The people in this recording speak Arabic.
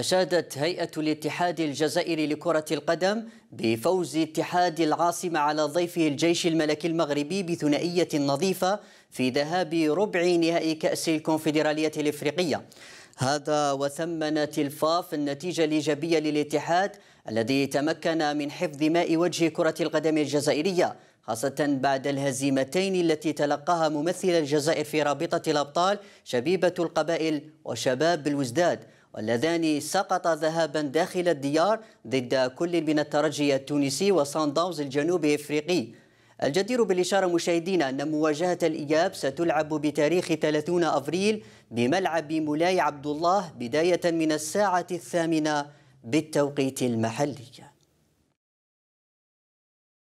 أشادت هيئة الاتحاد الجزائري لكرة القدم بفوز اتحاد العاصمة على ضيفه الجيش الملكي المغربي بثنائية نظيفة في ذهاب ربع نهائي كأس الكونفدرالية الإفريقية هذا وثمن تلفاف النتيجة الإيجابية للاتحاد الذي تمكن من حفظ ماء وجه كرة القدم الجزائرية خاصة بعد الهزيمتين التي تلقاها ممثل الجزائر في رابطة الأبطال شبيبة القبائل وشباب الوزداد واللذان سقط ذهابا داخل الديار ضد كل من الترجي التونسي وصن داونز الجنوب افريقي الجدير بالإشارة مشاهدينا أن مواجهة الإياب ستلعب بتاريخ 30 أفريل بملعب مولاي عبد الله بداية من الساعة الثامنة بالتوقيت المحلي